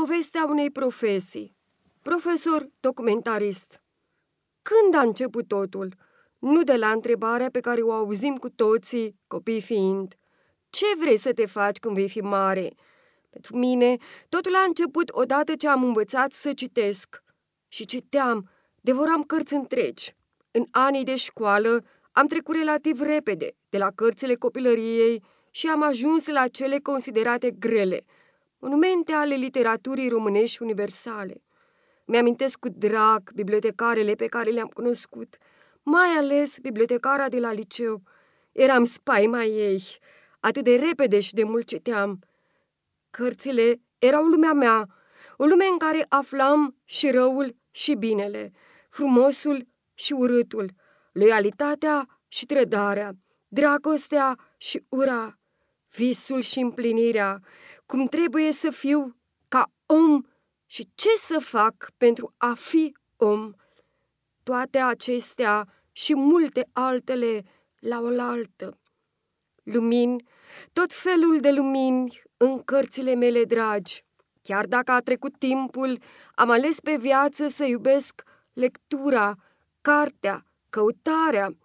Povestea unei profesii. Profesor documentarist. Când a început totul? Nu de la întrebarea pe care o auzim cu toții, copii fiind. Ce vrei să te faci când vei fi mare? Pentru mine, totul a început odată ce am învățat să citesc. Și citeam, devoram cărți întregi. În anii de școală am trecut relativ repede de la cărțile copilăriei și am ajuns la cele considerate grele – monumente ale literaturii românești universale. Mi-amintesc cu drag bibliotecarele pe care le-am cunoscut, mai ales bibliotecara de la liceu. Eram spaima ei, atât de repede și de mult citeam. Cărțile erau lumea mea, o lume în care aflam și răul și binele, frumosul și urâtul, loialitatea și trădarea, dragostea și ura, visul și împlinirea, cum trebuie să fiu ca om și ce să fac pentru a fi om. Toate acestea și multe altele la oaltă. Lumini, tot felul de lumini în cărțile mele dragi. Chiar dacă a trecut timpul, am ales pe viață să iubesc lectura, cartea, căutarea.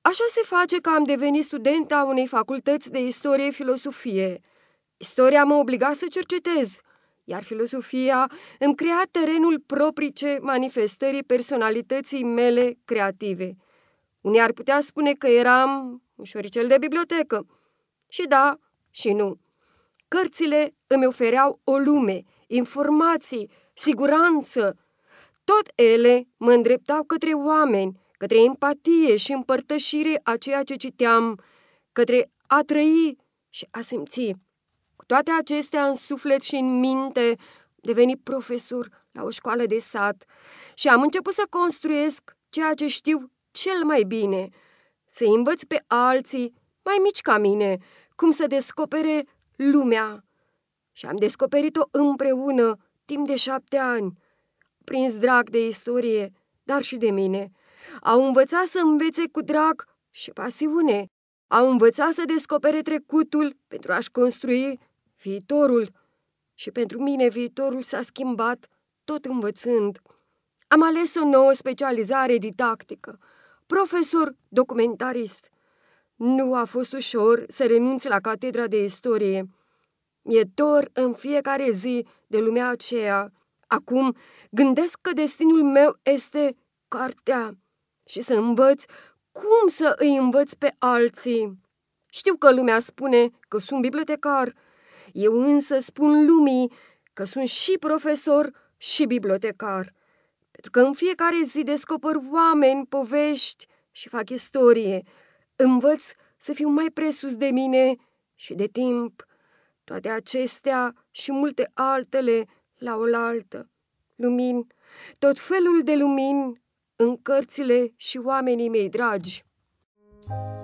Așa se face că am devenit studenta unei facultăți de istorie-filosofie. Istoria mă obliga să cercetez, iar filosofia îmi crea terenul proprice manifestării personalității mele creative. Unii ar putea spune că eram un șoricel de bibliotecă. Și da, și nu. Cărțile îmi ofereau o lume, informații, siguranță. Tot ele mă îndreptau către oameni, către empatie și împărtășire a ceea ce citeam, către a trăi și a simți. Cu toate acestea, în suflet și în minte, deveni profesor la o școală de sat și am început să construiesc ceea ce știu cel mai bine, să învăț pe alții mai mici ca mine cum să descopere lumea. Și am descoperit-o împreună timp de șapte ani, prins drag de istorie, dar și de mine. Au învățat să învețe cu drag și pasiune. Au învățat să descopere trecutul pentru a-și construi Viitorul. Și pentru mine viitorul s-a schimbat tot învățând. Am ales o nouă specializare didactică. Profesor documentarist. Nu a fost ușor să renunț la catedra de istorie. Mi-e dor în fiecare zi de lumea aceea. Acum gândesc că destinul meu este cartea și să învăț cum să îi învăț pe alții. Știu că lumea spune că sunt bibliotecar, eu însă spun lumii că sunt și profesor și bibliotecar, pentru că în fiecare zi descoper oameni, povești și fac istorie. Învăț să fiu mai presus de mine și de timp. Toate acestea și multe altele la oaltă. Lumini, tot felul de lumini în cărțile și oamenii mei dragi. thank you